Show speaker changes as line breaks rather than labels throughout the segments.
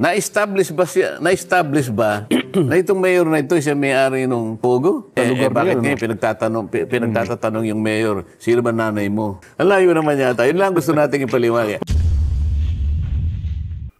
Na-establish ba siya, na-establish ba na itong mayor na ito siya may-ari nung Pogo? Eh, eh, bakit ngayon pinagtatanong, mm. pinagtatatanong yung mayor, sino ba nanay mo? Alayo naman yata. Yun lang gusto nating ipaliwanag.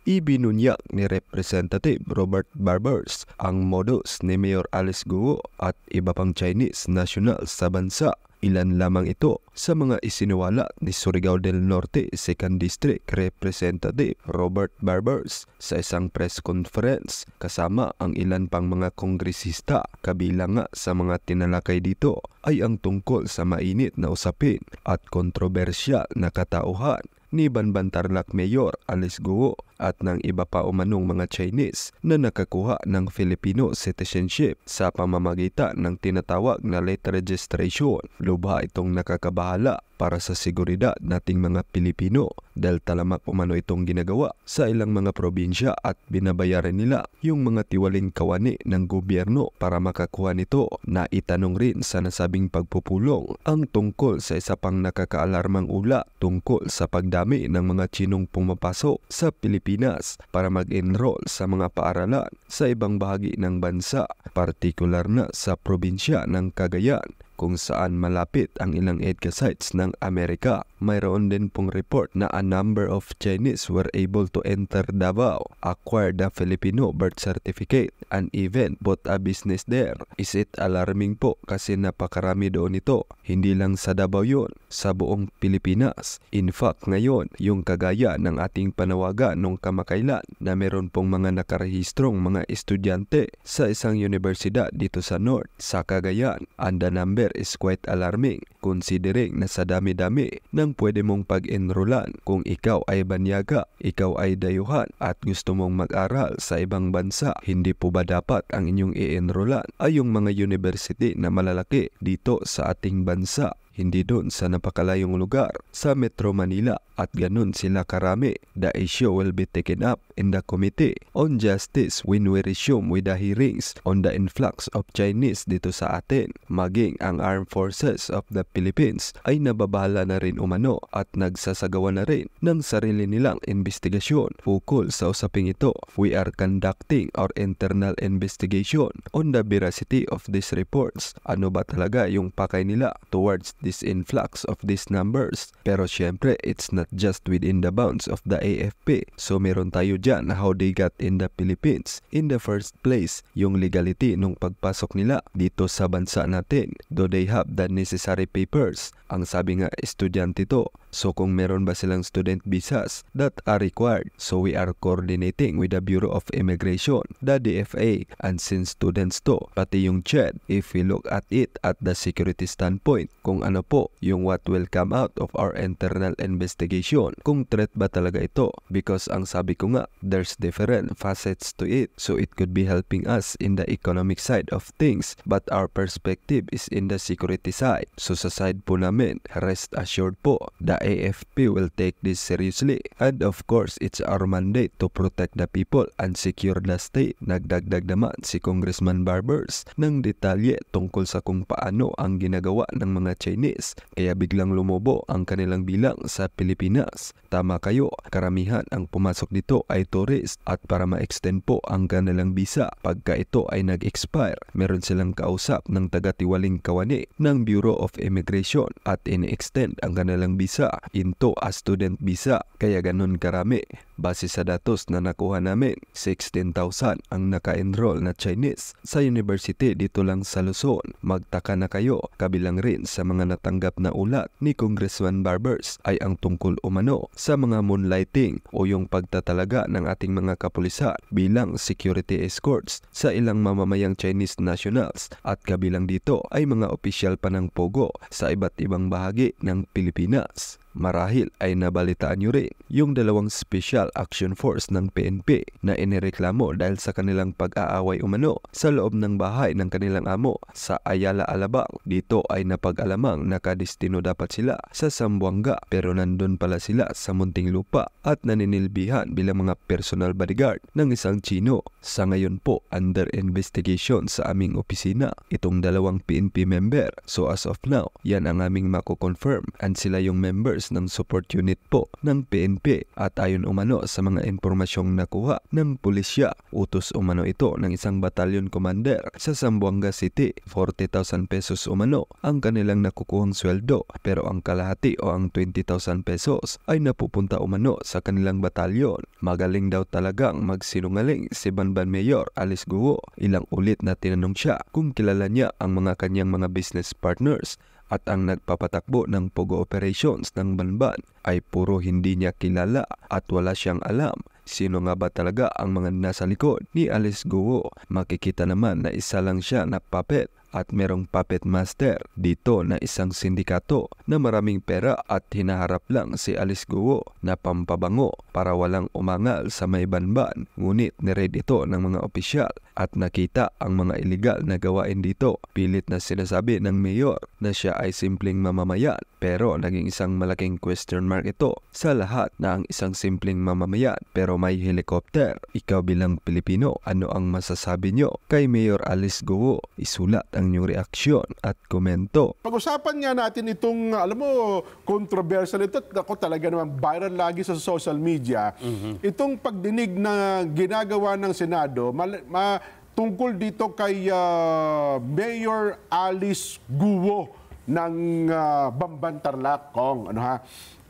Ibinunyak ni Representative Robert Barbers ang modus ni Mayor Alice Guo at iba pang Chinese national sa bansa Ilan lamang ito sa mga isiniwala ni Surigao del Norte 2nd District Representative Robert Barbers sa isang press conference kasama ang ilan pang mga kongresista kabilang nga sa mga tinalakay dito ay ang tungkol sa mainit na usapin at kontrobersyal na katauhan ni Banbantarlac Mayor Alice Guo at ng iba pa umanong mga Chinese na nakakuha ng Filipino citizenship sa pamamagitan ng tinatawag na late registration. Lubha itong nakakabahala para sa seguridad nating mga Pilipino dahil talamak umano itong ginagawa sa ilang mga probinsya at binabayaran nila yung mga tiwalin kawani ng gobyerno para makakuha nito na itanong rin sa nasabing pagpupulong ang tungkol sa isa pang nakakaalarmang ula tungkol sa pagdami ng mga Chinong pumapasok sa Pilipinas Pilipinas para mag-enroll sa mga paaralan sa ibang bahagi ng bansa, partikular na sa probinsya ng Cagayan kung saan malapit ang ilang EDCA sites ng Amerika. Mayroon din pong report na a number of Chinese were able to enter Davao, acquire the Filipino birth certificate, and event but a business there. Is it alarming po kasi napakarami doon ito. Hindi lang sa Davao yun, sa buong Pilipinas. In fact ngayon, yung kagaya ng ating panawagan nung kamakailan na meron pong mga nakarehistrong mga estudyante sa isang universidad dito sa North, sa Cagayan, and the number number is quite alarming considering na sa dami-dami ng pwede mong pag-enrollan kung ikaw ay banyaga, ikaw ay dayuhan at gusto mong mag-aral sa ibang bansa. Hindi po ba dapat ang inyong i-enrollan ay yung mga university na malalaki dito sa ating bansa hindi doon sa napakalayong lugar sa Metro Manila at ganun sila karami. The issue will be taken up in the Committee on Justice when we resume with the hearings on the influx of Chinese dito sa atin. Maging ang Armed Forces of the Philippines ay nababahala na rin umano at nagsasagawa na rin ng sarili nilang investigasyon ukol sa usaping ito. We are conducting our internal investigation on the veracity of these reports. Ano ba talaga yung pakay nila towards this influx of these numbers. Pero syempre, it's not just within the bounds of the AFP. So meron tayo dyan how they got in the Philippines. In the first place, yung legality nung pagpasok nila dito sa bansa natin. Do they have the necessary papers? Ang sabi nga, estudyante to. So kung meron ba silang student visas that are required, so we are coordinating with the Bureau of Immigration, the DFA, and since students to, pati yung CHED, if we look at it at the security standpoint, kung ano po yung what will come out of our internal investigation, kung threat ba talaga ito. Because ang sabi ko nga, there's different facets to it, so it could be helping us in the economic side of things, but our perspective is in the security side. So sa side po namin, rest assured po, the AFP will take this seriously. And of course, it's our mandate to protect the people and secure the state. Nagdagdag naman si Congressman Barbers ng detalye tungkol sa kung paano ang ginagawa ng mga Chinese. Kaya biglang lumobo ang kanilang bilang sa Pilipinas. Tama kayo, karamihan ang pumasok dito ay tourist at para ma-extend po ang kanilang visa pagka ito ay nag-expire. Meron silang kausap ng taga-tiwaling kawani ng Bureau of Immigration at in-extend ang kanilang visa into a student visa. Kaya ganun karami. Base sa datos na nakuha namin, 16,000 ang naka-enroll na Chinese sa university dito lang sa Luzon. Magtaka na kayo, kabilang rin sa mga natanggap na ulat ni Congressman Barbers ay ang tungkol umano sa mga moonlighting o yung pagtatalaga ng ating mga kapulisan bilang security escorts sa ilang mamamayang Chinese nationals at kabilang dito ay mga opisyal pa ng Pogo sa iba't ibang bahagi ng Pilipinas. Marahil ay nabalitaan nyo rin yung dalawang Special Action Force ng PNP na inireklamo dahil sa kanilang pag-aaway umano sa loob ng bahay ng kanilang amo sa Ayala Alabang. Dito ay napag-alamang nakadestino dapat sila sa Sambuanga pero nandun pala sila sa munting lupa at naninilbihan bilang mga personal bodyguard ng isang Chino. Sa ngayon po, under investigation sa aming opisina itong dalawang PNP member. So as of now, yan ang aming mako-confirm and sila yung member members ng support unit po ng PNP at ayon umano sa mga impormasyong nakuha ng pulisya, utos umano ito ng isang batalyon commander sa Zamboanga City. 40,000 pesos umano ang kanilang nakukuhang sweldo pero ang kalahati o ang 20,000 pesos ay napupunta umano sa kanilang batalyon. Magaling daw talagang magsinungaling si Banban Mayor Alice Guo. Ilang ulit na tinanong siya kung kilala niya ang mga kanyang mga business partners at ang nagpapatakbo ng Pogo Operations ng Banban ay puro hindi niya kilala at wala siyang alam Sino nga ba talaga ang mga nasa likod ni Alice Guo? Makikita naman na isa lang siya na puppet at merong puppet master dito na isang sindikato na maraming pera at hinaharap lang si Alice Guo na pampabango para walang umangal sa may banban ngunit nired ito ng mga opisyal at nakita ang mga ilegal na gawain dito. Pilit na sinasabi ng mayor na siya ay simpleng mamamayan pero naging isang malaking question mark ito sa lahat na ang isang simpleng mamamayan pero may helicopter. Ikaw bilang Pilipino, ano ang masasabi nyo kay Mayor Alice Guo? Isulat ang inyong reaksyon at komento.
Pag-usapan nga natin itong, alam mo, controversial ito. Ako talaga naman viral lagi sa social media. Mm-hmm. Itong pagdinig na ginagawa ng Senado, ma- tungkol dito kay uh, Mayor Alice Guo ng uh, Bamban Tarlac, Kong. Ano ha?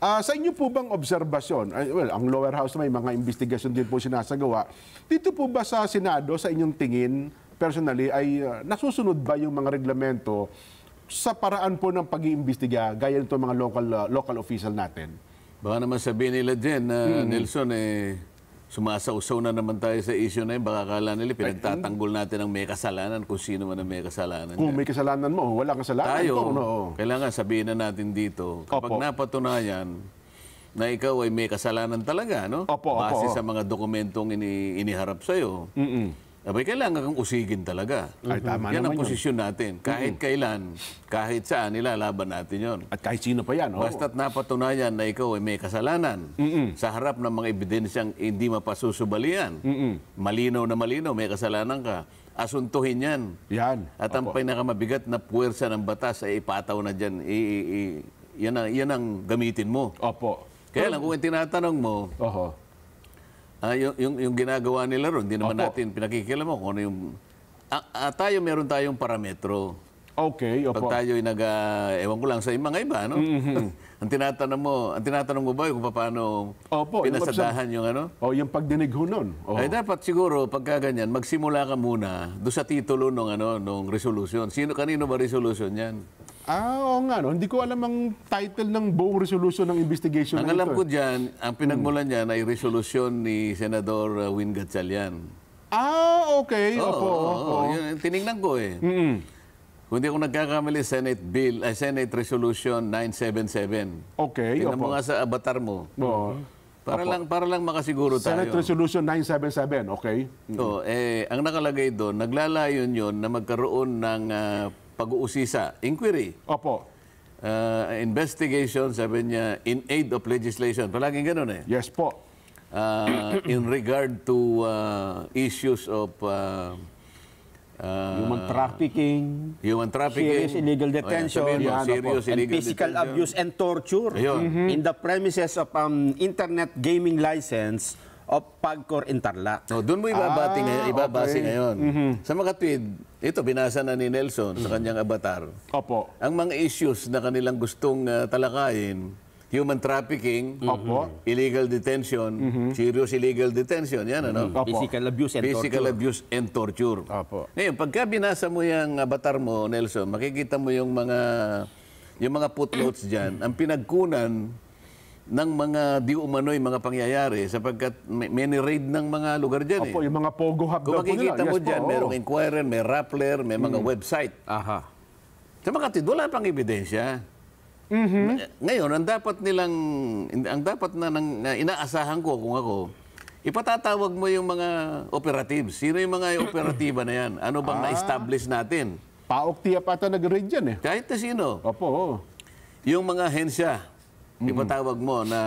Uh, sa inyo po bang obserbasyon, well, ang lower house may mga investigasyon din po sinasagawa, dito po ba sa Senado, sa inyong tingin, personally ay uh, nasusunod ba yung mga reglamento sa paraan po ng pag-iimbestiga gaya nito mga local uh, local official natin?
Baka naman sabihin nila din na uh, hmm Nelson eh sumasausaw na naman tayo sa issue na yun. Baka kala nila pinagtatanggol mm. natin ang may kasalanan kung sino man ang may kasalanan.
Kung yan. may kasalanan mo, wala kasalanan. Tayo, ko, no?
kailangan sabihin na natin dito. Kapag Opo. napatunayan, na ikaw ay may kasalanan talaga, no? Opo, Base opo, sa mga dokumentong ini iniharap sa'yo. Mm-mm. Abay, kailangan kang usigin talaga. Ay, tama yan ang posisyon natin. Kahit mm-hmm. kailan, kahit saan, nilalaban natin yon. At kahit sino pa yan. Oh. Basta't napatunayan na ikaw ay may kasalanan mm-hmm. sa harap ng mga ebidensyang hindi mapasusubalian. Mm-hmm. Malinaw na malinaw, may kasalanan ka. Asuntuhin yan. Yan. At Opo. ang pinakamabigat na puwersa ng batas ay ipataw na dyan. I, i, i, yan, ang, yan ang gamitin mo. Opo. Kaya lang, kung tinatanong mo, Oho Ah, yung, yung, yung ginagawa nila ron, hindi naman Opo. natin pinakikila mo kung ano yung... Ah, ah, tayo meron tayong parametro. Okay, opo. Pag tayo ay nag, ah, ewan ko lang sa mga iba, no? Mm-hmm. ang tinatanong mo, ang tinatanong mo ba kung paano opo, pinasadahan yung, yung ano?
O, yung pagdinig ho nun. Oh. Ay, dapat
siguro, pagka ganyan, magsimula ka muna do sa titulo ng ano, nung resolusyon. Sino, kanino ba resolusyon yan?
Ah, oo nga. No? Hindi ko alam ang title ng buong resolution ng investigation. Ang alam ito. ko eh.
dyan, ang pinagmulan hmm. dyan ay resolusyon ni Senador uh, Win Gatchalian.
Ah, okay. Oo, opo,
oo, opo. Yun, tinignan ko eh. Mm -mm. Kundi ako nagkakamali, Senate Bill, ay Senate Resolution 977. Okay, Tingnan opo. mo nga sa avatar mo. Oo. Para lang para lang makasiguro Senate tayo. Senate
Resolution 977,
okay? Mm -hmm. Oo, eh ang nakalagay doon, naglalayon 'yon na magkaroon ng uh, pag-uusisa, inquiry. Opo. Uh, investigation, sabi niya, in aid of legislation. Palaging ganun eh. Yes po. Uh, in regard to uh, issues of... Uh, Uh, human
trafficking,
human trafficking, serious illegal oh, detention, oh, yan, serious illegal and physical detention. abuse and
torture Mm -hmm. in the premises of um, internet gaming license of Pagcor Interlac. No, oh, doon mo ibabati ah, ngayon, ibabasi okay. ngayon. Mm -hmm. Sa mga tweet, ito, binasa na ni Nelson sa mm. kanyang
avatar. Opo. Ang mga issues na kanilang gustong ah, talakayin, human trafficking, Opo. illegal detention, mm-hmm. serious illegal detention, yan ano? Mm-hmm. Opo. Physical abuse and Physical torture. abuse and torture. Opo. Ngayon, pagka binasa mo yung avatar mo, Nelson, makikita mo yung mga yung mga footnotes dyan. Ang pinagkunan ng mga di umano'y mga pangyayari sapagkat many raid ng mga lugar dyan Opo, eh.
yung mga pogo hub Kung daw po nila. makikita mo yes, dyan, oo. merong
inquirer, may rappler, may mga mm. website. Aha. Sa mga tid, wala pang ebidensya. Ma- mm-hmm. Ngayon, ang dapat nilang, ang dapat na, nang- na inaasahan ko kung ako, ipatatawag mo yung mga operatives. Sino yung mga operatiba na yan? Ano bang ah. na-establish natin? Paok tiya pata nag-raid dyan eh. Kahit na sino. Opo, oo. Yung mga hensya, ipatawag mo na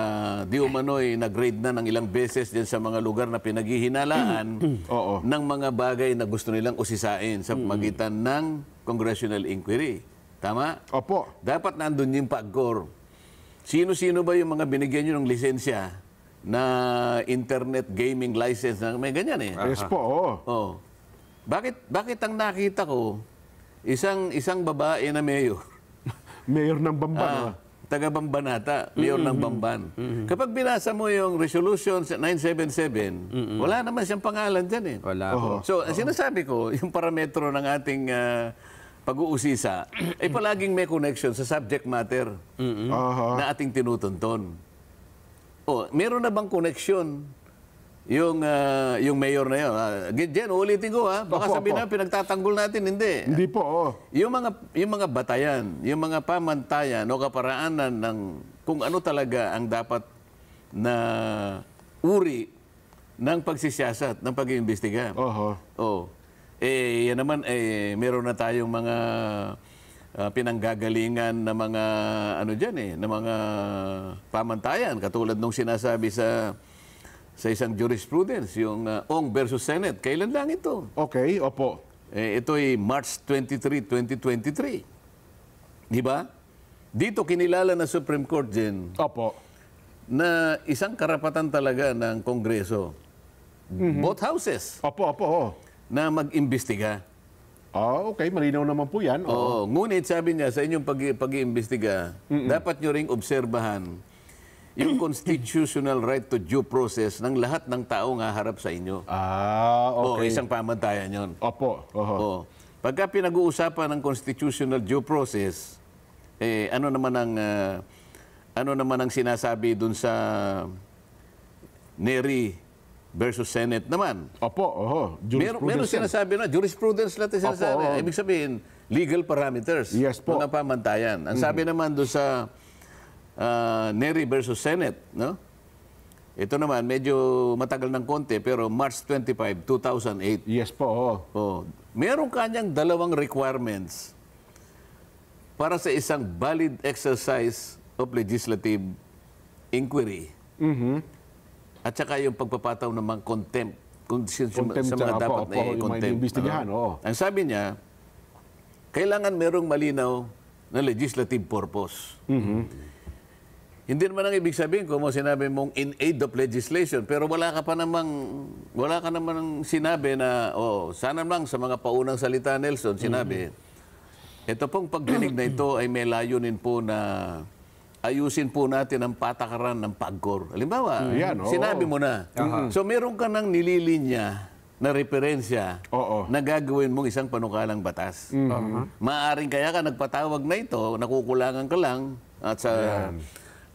di umano'y nag-raid na ng ilang beses dyan sa mga lugar na pinaghihinalaan Oo. ng mga bagay na gusto nilang usisain sa pamagitan ng congressional inquiry. Tama? Opo. Dapat nandun yung pagkor. Sino-sino ba yung mga binigyan nyo ng lisensya na internet gaming license na may ganyan eh? Yes po, oo. Oh. Bakit bakit ang nakita ko isang isang babae na mayor Mayor ng Bamban. ah, ah taga-Bambanata, mayor mm-hmm. ng Bamban. Mm-hmm. Kapag binasa mo yung resolution 977, mm-hmm. wala naman siyang pangalan dyan eh. Wala. Oh. So, oh. sinasabi ko, yung parametro ng ating uh, pag-uusisa, ay palaging may connection sa subject matter mm-hmm. uh-huh. na ating tinutunton. O, meron na bang connection yung uh, yung mayor na yun. Uh, ah, Diyan, ulitin ko ha. Ah, baka sabi na pinagtatanggol natin, hindi. Hindi po, oh. Yung mga, yung mga batayan, yung mga pamantayan o kaparaanan ng kung ano talaga ang dapat na uri ng pagsisiyasat, ng pag-iimbestiga. Oho. Oh. Eh, yan naman, eh, meron na tayong mga uh, pinanggagalingan na mga, ano dyan eh, na mga pamantayan. Katulad nung sinasabi sa sa isang jurisprudence, yung uh, Ong versus Senate. Kailan lang ito? Okay, opo. Eh, ito ay March 23, 2023. Di ba? Dito kinilala na Supreme Court din. Opo. Na isang karapatan talaga ng Kongreso. Mm-hmm. Both houses. Opo, opo. Oh. Na mag-imbestiga. Oh, okay, malinaw naman po yan. Oo. Oo. Ngunit sabi niya, sa inyong pag- pag-iimbestiga, dapat niyo ring obserbahan yung constitutional right to due process ng lahat ng tao nga harap sa inyo. Ah, okay. O, isang pamantayan yon. Opo. Oho. O, pagka pinag-uusapan ng constitutional due process, eh, ano naman ang uh, ano naman ang sinasabi dun sa Neri versus Senate naman. Opo, oho. Meron, meron sinasabi na, jurisprudence natin sinasabi. Opo, oho. Ibig sabihin, legal parameters. Yes po. Kung napamantayan. Ang mm. sabi naman doon sa uh, Neri versus Senate, no? Ito naman, medyo matagal ng konti, pero March 25, 2008. Yes po. Oh. Oh, meron kanyang dalawang requirements para sa isang valid exercise of legislative inquiry. Mm-hmm. At saka yung pagpapataw ng mga contempt, contempt sa mga dapat na po, contempt. Yung Oh. Ang sabi niya, kailangan merong malinaw na legislative purpose. Mm-hmm. Hindi naman ang ibig sabihin ko mo sinabi mong in aid of legislation, pero wala ka pa namang, wala ka namang sinabi na, oh, sana lang sa mga paunang salita, Nelson, sinabi, mm-hmm. ito pong pagdinig na ito ay may layunin po na ayusin po natin ang patakaran ng pagkor. Halimbawa, mm-hmm. yan, oh. sinabi mo na. Uh-huh. So meron ka nang nililinya na referensya Oo. na gagawin mong isang panukalang batas. Mm-hmm. Uh-huh. Maaring kaya ka nagpatawag na ito, nakukulangan ka lang at sa... Ayan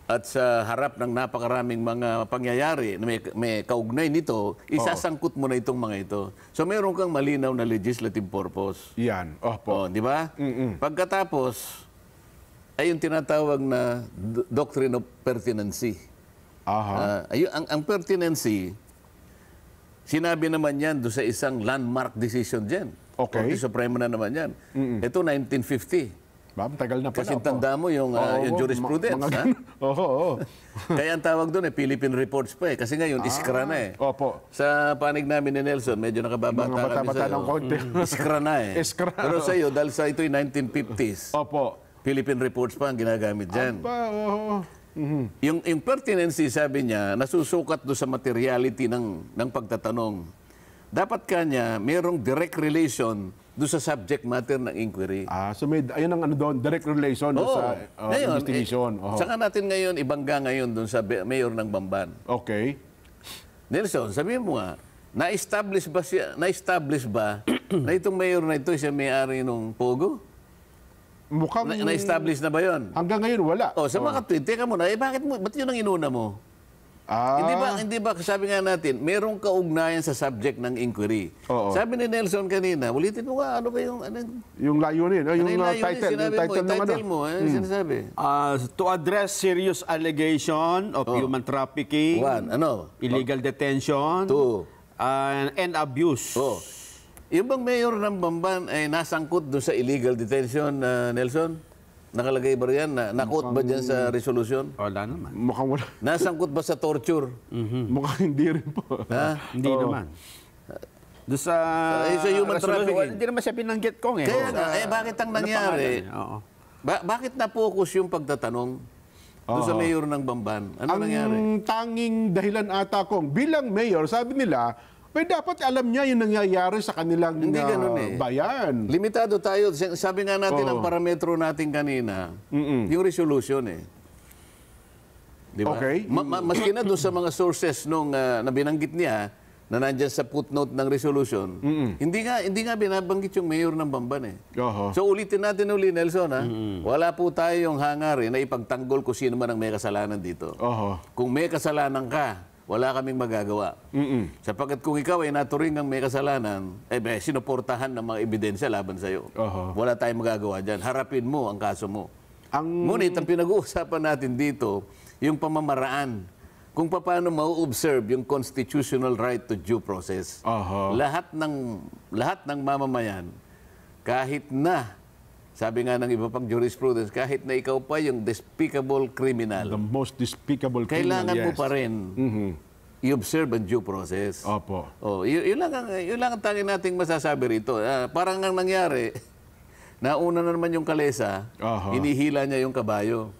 at sa harap ng napakaraming mga pangyayari na may, may kaugnay nito, isasangkot mo na itong mga ito. So meron kang malinaw na legislative purpose. Yan. Opo. Oh, di ba? Pagkatapos, ay yung tinatawag na doctrine of pertinency. Aha. Uh, ah, ayun, ang, ang pertinency, sinabi naman yan doon sa isang landmark decision dyan. Okay. Korte Suprema na naman yan. Mm-mm. Ito, 1950. Tagal na pala. Kasi tanda mo yung, oh, yung jurisprudence. Mga,
Oo. Oh, oh.
Kaya ang tawag doon eh, Philippine Reports pa eh. Kasi ngayon, ah, iskra na eh. Ah, opo. Sa panig namin ni Nelson, medyo nakababata mga bata, kami bata ng konti. iskra na eh. Iskra. Pero sa'yo, iyo, dahil sa ito'y 1950s. Opo. Philippine Reports pa ang ginagamit dyan. Opo,
oo.
Mm-hmm. Yung, yung pertinency, sabi niya, nasusukat do sa materiality ng, ng pagtatanong. Dapat kanya, mayroong direct relation doon sa subject matter ng inquiry. Ah, so may, ayun ang ano doon, direct relation Oo, sa uh, ngayon, eh, investigation. Eh, oh. Saka natin ngayon, ibangga ngayon doon sa mayor ng Bamban. Okay. Nelson, sabihin mo nga, na-establish ba, siya, na-establish ba na itong mayor na ito siya may-ari ng Pogo? Mukhang... Na- na-establish na ba yon? Hanggang ngayon, wala. O, oh, sa oh. mga tweet, teka muna, eh bakit mo, ba't yun ang inuna mo? Ah. Hindi ba ah. hindi ba sabi nga natin, merong kaugnayan sa subject ng
inquiry. Oo.
Sabi ni Nelson kanina, ulitin mo nga ano ba yung ano, yung layunin, ano yung, layunin, ah, title, yung title, mo, ng title ano? mo, eh, hmm. sinasabi.
Uh, to address serious allegation of oh. human trafficking. One, ano? Illegal oh. detention. Two. Uh, and abuse. Oh. Yung bang mayor ng Bamban ay nasangkot doon sa illegal detention,
uh, Nelson? Nakalagay ba riyan? Na, nakot ba dyan sa resolusyon? Wala naman. Mukhang wala. Nasangkot ba sa torture? Mm-hmm. Mukhang hindi rin po. Ha? hindi oh. naman. Doon sa... Uh, sa human trafficking. Hindi
naman siya pinanggit ko eh. Kaya na, eh bakit ang ano nangyari?
Oo. Ba- bakit na-focus yung pagtatanong doon sa mayor ng Bamban? Ano ang nangyari?
Ang tanging dahilan ata kong bilang mayor, sabi nila, pero dapat
alam niya yung nangyayari sa kanilang Hindi ah, ganun eh. bayan. Limitado tayo. Sabi nga natin Oo. ang parametro natin kanina, Mm-mm. yung resolution eh. Di Okay. Ma- ma- maski na doon sa mga sources nung ah, na niya na nandyan sa footnote ng resolution, hindi nga hindi nga binabanggit yung mayor ng Bamban eh. Oho. So ulitin natin uli, Nelson ha. Wala po tayo tayong hangarin na ipagtanggol kung sino man ang may kasalanan dito. Oho. Kung may kasalanan ka, wala kaming magagawa. Mm-mm. Sapagkat kung ikaw ay naturingang may kasalanan, eh, eh sinuportahan ng mga ebidensya laban sa iyo. Uh-huh. Wala tayong magagawa diyan. Harapin mo ang kaso mo.
Ang... Ngunit ang
pinag-uusapan natin dito, yung pamamaraan kung paano mau-observe yung constitutional right to due process. Uh-huh. Lahat ng lahat ng mamamayan kahit na sabi nga ng iba pang jurisprudence, kahit na ikaw pa yung despicable criminal. The most despicable criminal, Kailangan yes. mo pa rin mm-hmm. i-observe and due process. Opo. Oh, y- yun, lang ang, yun lang ang tangin nating masasabi rito. Uh, parang ang nangyari, nauna na naman yung kalesa, uh-huh. inihila niya yung kabayo.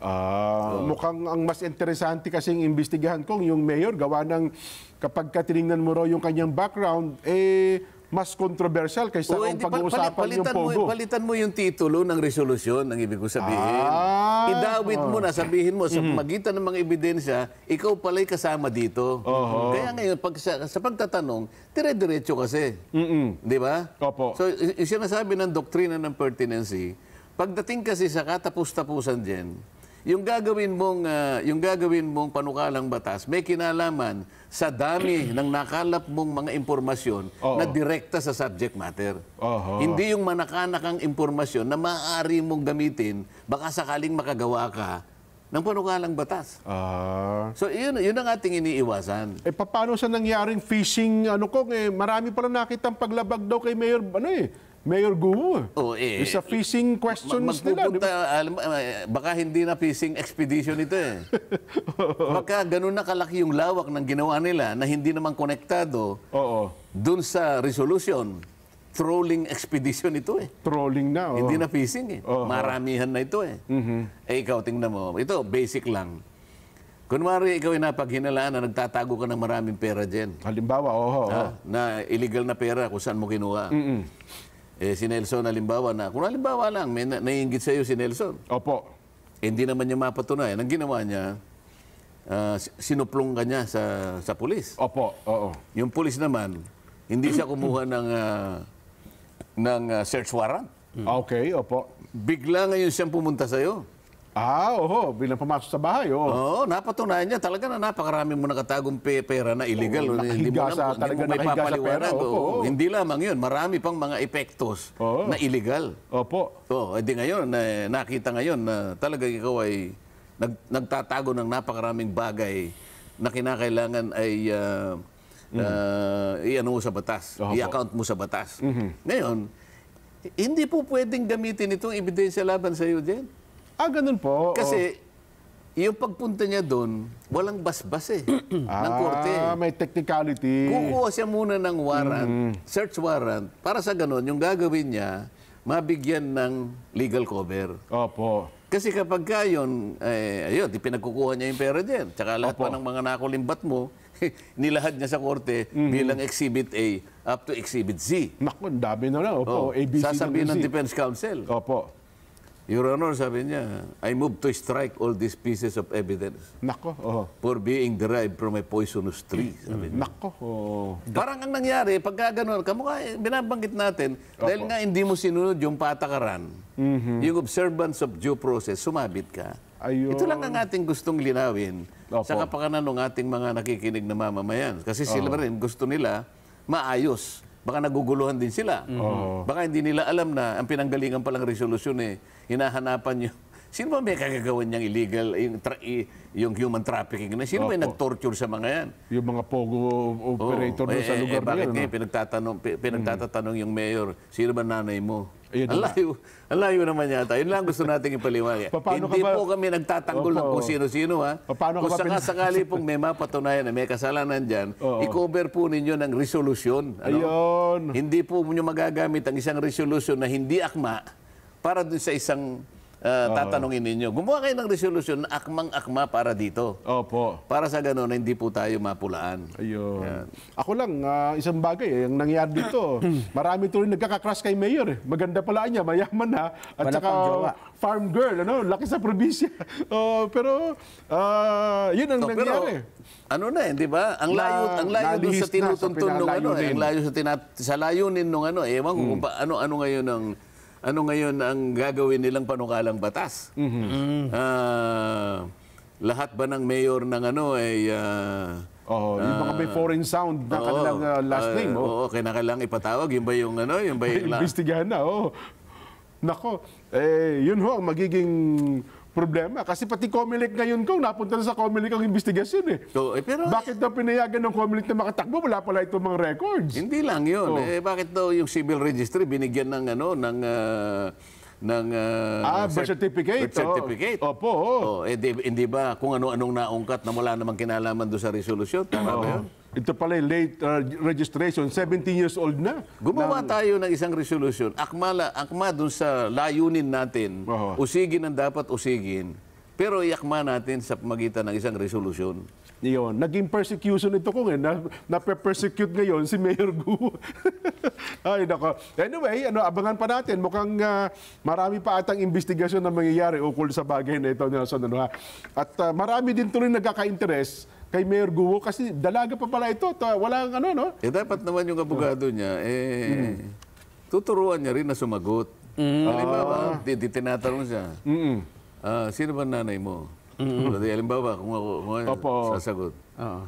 Ah, so, oh.
mukhang ang mas interesante kasing imbestigahan ko, yung mayor gawa ng kapag katinignan mo ro yung kanyang background, eh mas controversial kaysa o, ang pag-uusapan pal yung Pogo. Mo, palitan
mo yung titulo ng resolusyon, ang ibig ko sabihin. Ah, Idawit oh. mo na, sabihin mo, sa mm. ng mga ebidensya, ikaw pala'y kasama dito. Oh, Kaya ngayon, pag, sa, sa pagtatanong, dire-diretso kasi. Mm-mm. Di ba? Opo. So, yung sinasabi ng doktrina ng pertinency, pagdating kasi sa katapus-tapusan dyan, yung gagawin mong uh, yung gagawin mong panukalang batas may kinalaman sa dami ng nakalap mong mga impormasyon Oo. na direkta sa subject matter. Oho. Hindi yung manakanakang impormasyon na maaari mong gamitin baka sakaling makagawa ka ng panukalang batas. Ah. So yun yun ang ating iniiwasan. Eh paano sa nangyaring phishing ano ko
eh marami pala nakitang paglabag daw kay Mayor ano eh Mayor Guo. Eh.
Oh, eh, sa fishing questions nila. Di ba? alam, eh, baka hindi na fishing expedition ito eh. baka ganun na kalaki yung lawak ng ginawa nila na hindi naman konektado Oo. dun sa resolution. Trolling expedition ito eh. Trolling na. Oh. Hindi na fishing eh. Oh, Maramihan na ito eh. Mm-hmm. Eh ikaw tingnan mo. Ito, basic lang. Kunwari, ikaw ay napaghinalaan na nagtatago ka ng maraming pera dyan. Halimbawa, oo. Oh, ah, oh, oh. Na, na illegal na pera kung saan mo kinuha. Mm-mm eh, si Nelson, halimbawa na, kung halimbawa lang, may naiingit sa iyo si Nelson. Opo. Eh, hindi naman niya mapatunayan. Ang ginawa niya, uh, sinuplong ka niya sa, sa pulis. Opo, oo. Yung pulis naman, hindi siya kumuha ng, uh, ng uh, search warrant. Okay, opo. Bigla ngayon siyang pumunta sa iyo. Ah, oo. Bilang pumasok sa bahay, oh. oo. Oo, oh, napatunayan niya. Talaga na napakarami mo nakatagong pe pera na illegal. Oo, hindi mo na, sa, hindi mo may papaliwanag. Opo, oo. Oo. Hindi lamang yun. Marami pang mga epektos oo. na illegal. Opo. Oo, oh, eh, edi ngayon, eh, nakita ngayon na talaga ikaw ay nag, nagtatago ng napakaraming bagay na kinakailangan ay uh, mm. uh, i-ano mo sa batas, oh, i-account mo sa batas. Mm-hmm. Ngayon, hindi po pwedeng gamitin itong ebidensya laban sa iyo, Jen. Ah, ganun po. Kasi, yung pagpunta niya doon, walang basbas eh, ng korte. Eh. Ah, may technicality. Kukuha siya muna ng warrant, mm. search warrant. Para sa ganun, yung gagawin niya, mabigyan ng legal cover. Opo. Kasi kapag ka yun, eh, ayun, di pinagkukuha niya yung pera dyan. Tsaka lahat Opo. pa ng mga nakulimbat mo, nilahad niya sa korte mm-hmm. bilang Exhibit A up to Exhibit Z. Naku, dami na lang. Opo, oh, ABC. Sasabihin ng Defense Counsel. Opo. Your Honor, sabi niya, I move to strike all these pieces of evidence. Nako, oo. For being derived from a poisonous tree, sabi niya. Nako, oo. Parang ang nangyari, pagka ganun, kamukha, binabanggit natin, dahil nga hindi mo sinunod yung patakaran, mhm. yung observance of due process, sumabit ka. Ayun. Ito lang ang ating gustong linawin Opo. sa kapakanan ng ating mga nakikinig na mamamayan. Kasi sila rin, gusto nila maayos baka naguguluhan din sila. Mm-hmm. Baka hindi nila alam na ang pinanggalingan palang resolusyon eh, hinahanapan yung Sino ba may kagagawa niyang illegal, yung, yung human trafficking na? Sino Opo. ba yung nag-torture sa mga yan? Yung mga pogo operator oh, eh, sa eh, lugar ah? eh, bakit niya. Bakit no? pinagtatanong, pinagtatanong mm. yung mayor, sino ba nanay mo? Ayun ang layo, ang layo naman yata. Yun lang gusto nating ipaliwanag. Hindi ba, po kami nagtatanggol opo, ng kung sino-sino ha. Paano kung sakasakali pong may mapatunayan na may kasalanan dyan, oo. i-cover po ninyo ng resolusyon. Ano? Ayun. Hindi po nyo magagamit ang isang resolusyon na hindi akma para dun sa isang uh, tatanungin ninyo. Gumawa kayo ng resolusyon na akmang-akma para dito. Opo. Para sa ganun, hindi po tayo mapulaan. Ayun. Yan.
Ako lang, uh, isang bagay, eh, ang nangyari dito, marami tuloy nagkakakrush kay Mayor. Eh. Maganda pala niya, mayaman ha. At Wala saka farm girl, ano, laki sa probinsya. oh, pero, uh,
yun ang no, oh, nangyari.
Pero, ano na eh, di ba? Ang layo, na, ang layo doon sa tinutuntun nung ano, eh, ang layo sa, tina, sa layunin nung ano, eh. ewan ko hmm. kung ano, ano ngayon ang ano ngayon ang gagawin nilang panukalang batas? Mm-hmm. Uh, lahat ba ng mayor ng ano ay... Uh, Oh, yung mga may ah, foreign sound na oh, kanilang uh, last uh, name. Oo, oh. oh, kinakailang ipatawag. Yung ba yung ano? Yun ba yung...
Investigahan na, oo. Oh. Nako, eh, yun ho magiging problema. Kasi pati Comelec ngayon ko, napunta na sa Comelec
ang investigasyon eh. So, eh pero,
bakit daw pinayagan ng Comelec na makatakbo? Wala pala itong mga records. Hindi lang yun. Oh.
Eh, bakit daw yung civil registry binigyan ng ano, ng... Uh, ng uh, ah, birth certificate. Birth certificate. Oh. Opo. Oh. Oh, eh, di, hindi ba kung ano-anong naungkat na wala namang kinalaman doon sa resolusyon? Tama oh. ba yun? Ito pala late uh,
registration,
17 years old na. Gumawa na, tayo ng isang resolusyon. Akmala, akma dun sa layunin natin, uh-huh. usigin ang dapat usigin, pero iakma natin sa pamagitan ng isang resolusyon.
Yun. Naging persecution ito kung eh. Na, nape-persecute ngayon si Mayor Gu. Ay, nako. Anyway, ano, abangan pa natin. Mukhang uh, marami pa atang investigasyon na mangyayari ukol sa bagay na ito, Nelson. Ano, ha? At uh, marami din tuloy nagkaka-interest kay Mayor Guo kasi dalaga pa pala ito. wala walang ano, no?
Eh, dapat naman yung abogado diba? niya, eh, mm. tuturuan niya rin na sumagot. Mm. Halimbawa, ah. di, di tinatanong siya, mm uh, sino ba nanay mo? Mm-hmm. Halimbawa, kung ako, kung ako sasagot. Uh. -huh.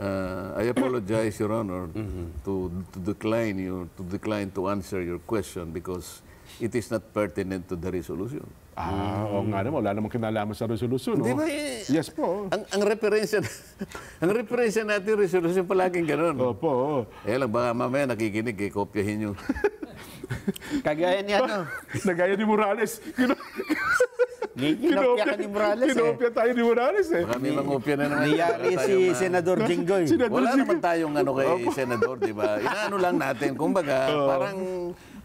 Uh, I apologize, Your Honor, mm-hmm. to, to decline your to decline to answer your question because it is not pertinent to the resolution. Ah, mm. oo nga naman. Wala namang kinalaman sa resolusyon. Hindi no? Oh. ba? Eh, yes po. Ang, ang referensya ang referensya natin resolution palaging ganun. Opo. Oh. Eh lang, baka mamaya nakikinig, eh, kopyahin yung... Kagaya ni ano? Nagaya ni Morales.
Kinopya ka ni Morales eh. Kinopya
tayo ni Morales eh. Baka
may
mangopya
na naman. Niyari si na, ah, Senador Jinggoy. Senador Wala Jinggoy. naman tayong ano kay Senador, di ba? Inaano lang natin. Kumbaga, parang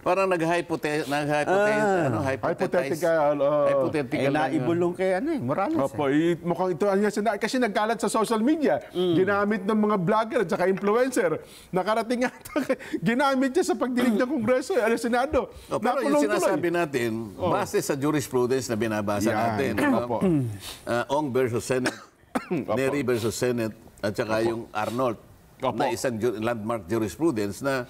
Parang nag-hypothe- nag-hypothe- Ah. ano, hypothetize. Hypothetical. Uh, Hypothetical. Eh, naibulong
kay ano eh, Morales. eh. Opo,
eh, i- mukhang ito ang
sina- kasi nagkalat sa social media. Mm. Ginamit ng mga vlogger at saka influencer. Nakarating nga
ginamit niya sa pagdinig ng Kongreso, eh, ano, Senado. Oh, pero yung sinasabi tuloy. natin, oh. base sa jurisprudence na binabasa Yan. natin, Opo. Uh, Ong versus Senate, Neri versus Senate, at saka yung Arnold, Opo. na isang landmark jurisprudence na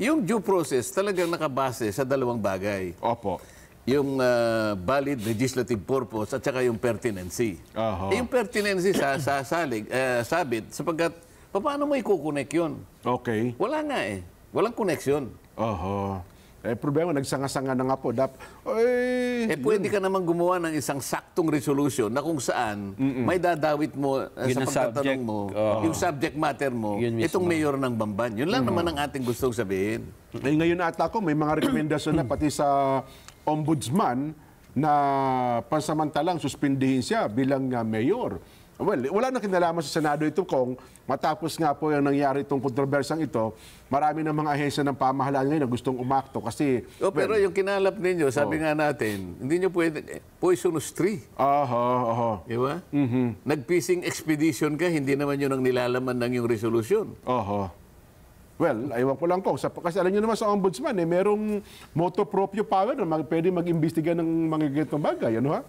yung due process talagang nakabase sa dalawang bagay. Opo. Yung uh, valid legislative purpose at saka yung pertinency. Uh -huh. eh, yung pertinency sa, sa salig, uh, sabit sapagkat paano mo ikukonek yun? Okay. Wala nga eh. Walang connection. Oho. Uh -huh. Eh, problema, nagsanga-sanga na nga po. Dap, ay, eh, pwede yun. ka naman gumawa ng isang saktong resolution na kung saan Mm-mm. may dadawit mo eh, yun sa pagtatanong subject, mo, uh, yung subject matter mo, itong mayor ng Bamban. Yun lang mm-hmm. naman
ang ating gustong sabihin. Eh, ngayon ata ko, may mga rekomendasyon na pati sa ombudsman na pansamantalang suspindihin siya bilang uh, mayor. Well, wala na kinalaman sa Senado ito kung matapos nga po yung nangyari itong kontrobersang ito, marami ng mga ahensya ng pamahalaan ngayon na gustong umakto kasi...
Oh, pero yung kinalap ninyo, sabi oh. nga natin, hindi nyo pwede... Eh, poisonous tree. Aha, aha. Diba? Mm-hmm. Nag-fishing expedition ka, hindi naman yun ang nilalaman ng yung resolusyon. Oho.
Well, ayaw ko lang ko. kasi alam niyo naman sa ombudsman, eh, merong moto proprio power na mag, pwede mag-imbestiga ng mga ganitong bagay. Ano ha?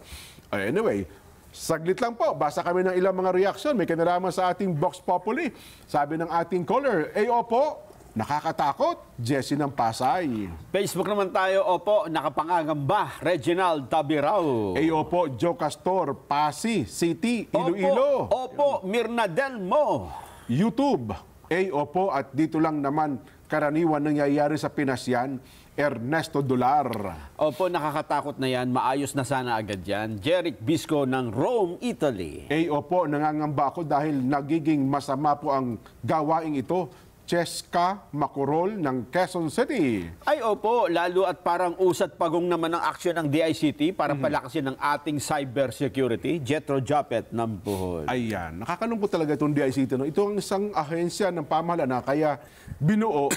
Anyway, Saglit lang po, basa kami ng ilang mga reaction. May kinalaman sa ating Vox Populi. Sabi ng ating caller, eh opo, nakakatakot, Jesse ng Pasay.
Facebook naman tayo, opo, nakapangangamba,
Reginald Tabirao. Eh opo, Joe Castor, Pasi, City, Iloilo. Opo, opo Mirna Delmo. YouTube, eh opo, at dito lang naman karaniwan nangyayari sa Pinas yan Ernesto Dolar.
Opo, nakakatakot na yan. Maayos na sana agad yan. Jeric Bisco ng Rome, Italy. Eh, opo,
nangangamba ako dahil nagiging masama po ang gawaing ito. Cheska Macorol ng Quezon City.
Ay opo, lalo at parang usat pagong naman ang aksyon ng DICT para mm -hmm. palakasin ng ating cybersecurity, Jetro Japet ng Bohol. Ayan,
nakakalungkot talaga itong DICT. No? Ito ang isang ahensya ng pamahala na ah. kaya binuo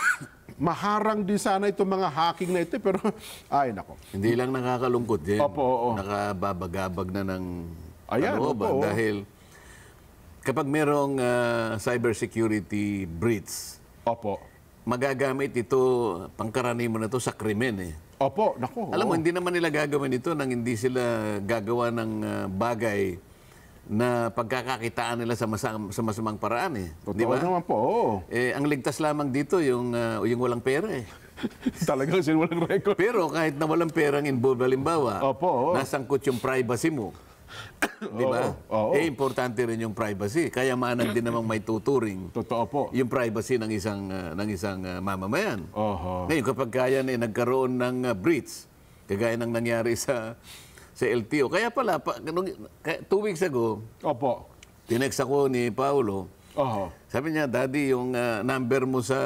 maharang din sana itong mga hacking na ito, pero ay nako.
Hindi lang nakakalungkot din. Opo, oo. Nakababagabag na ng Ayan, kalooban opo, dahil kapag merong uh, cybersecurity breach, Opo. magagamit ito, pangkaraniwan na to sa krimen eh. Opo, nako. Alam mo, oo. hindi naman nila gagawin ito nang hindi sila gagawa ng uh, bagay na pagkakakitaan nila sa, masang, sa masamang paraan eh. Totoo Di ba? naman po. oo. Eh, ang ligtas lamang dito yung, ah, yung walang pera eh. Talagang walang record. Pero kahit na walang perang involved, halimbawa, Opo, nasangkot yung privacy mo. Di ba? Eh, importante rin yung privacy. Kaya maanang din namang may tuturing Totoo po. yung privacy ng isang, ah, ng isang ah, mamamayan.
Oho. Ngayon,
kapag kaya na eh, nagkaroon ng uh, breach, kagaya ng nangyari sa sa LTO. Kaya pala, pa, nung, kaya, two weeks ago, Opo. tinext ako ni Paolo. Oho. Sabi niya, Daddy, yung uh, number mo sa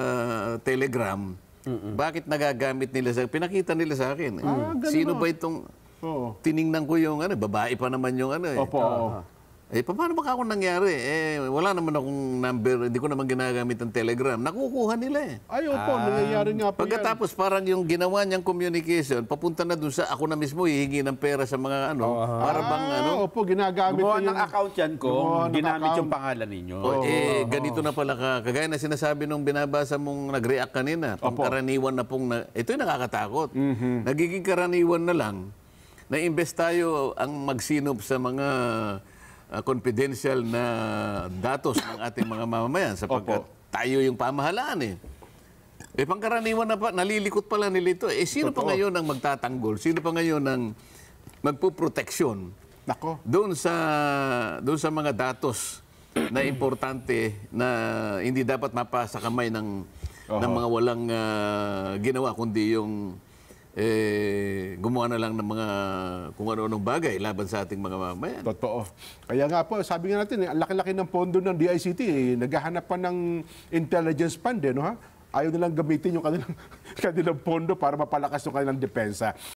Telegram, Mm-mm. bakit nagagamit nila sa Pinakita nila sa akin. Ah, Sino ba itong... Oo. Tiningnan ko yung ano, babae pa naman yung ano eh. Opo. Ah, oo. Ah. Eh, paano ba ako nangyari? Eh, wala naman akong number, hindi ko naman ginagamit ang telegram. Nakukuha nila eh. Ay, po, ah, nangyayari nga po Pagkatapos, yan. parang yung ginawa niyang communication, papunta na dun sa, ako na mismo hihingi ng pera sa mga ano, uh oh, -huh. Ah. para bang ah, ano. opo, ginagamit Gumawa yung... ng account yan ko, ginamit yung
pangalan ninyo. Oh, oh, eh, oh,
ganito na pala ka, kagaya na sinasabi nung binabasa mong nag-react kanina, opo. pangkaraniwan na pong, na, ito yung nakakatakot. Mm -hmm. Nagiging karaniwan na lang, na imbes tayo ang magsinop sa mga uh, confidential na datos ng ating mga mamamayan sapagkat Opo. tayo yung pamahalaan eh. Eh pangkaraniwan na pa, nalilikot pala nila ito. Eh sino Totoo. pa ngayon ang magtatanggol? Sino pa ngayon ang magpuproteksyon? Nako. Doon sa doon sa mga datos na importante na hindi dapat mapasa kamay ng uh -huh. ng mga walang uh, ginawa kundi yung eh, gumawa na lang ng mga kung ano-anong bagay laban sa ating mga mamayan.
Totoo. Kaya nga po, sabi nga natin, eh, ang laki-laki ng pondo ng DICT, eh, naghahanap pa ng intelligence fund, eh, no ha? Ayaw nilang gamitin yung kanilang, kanilang pondo para mapalakas yung kanilang depensa.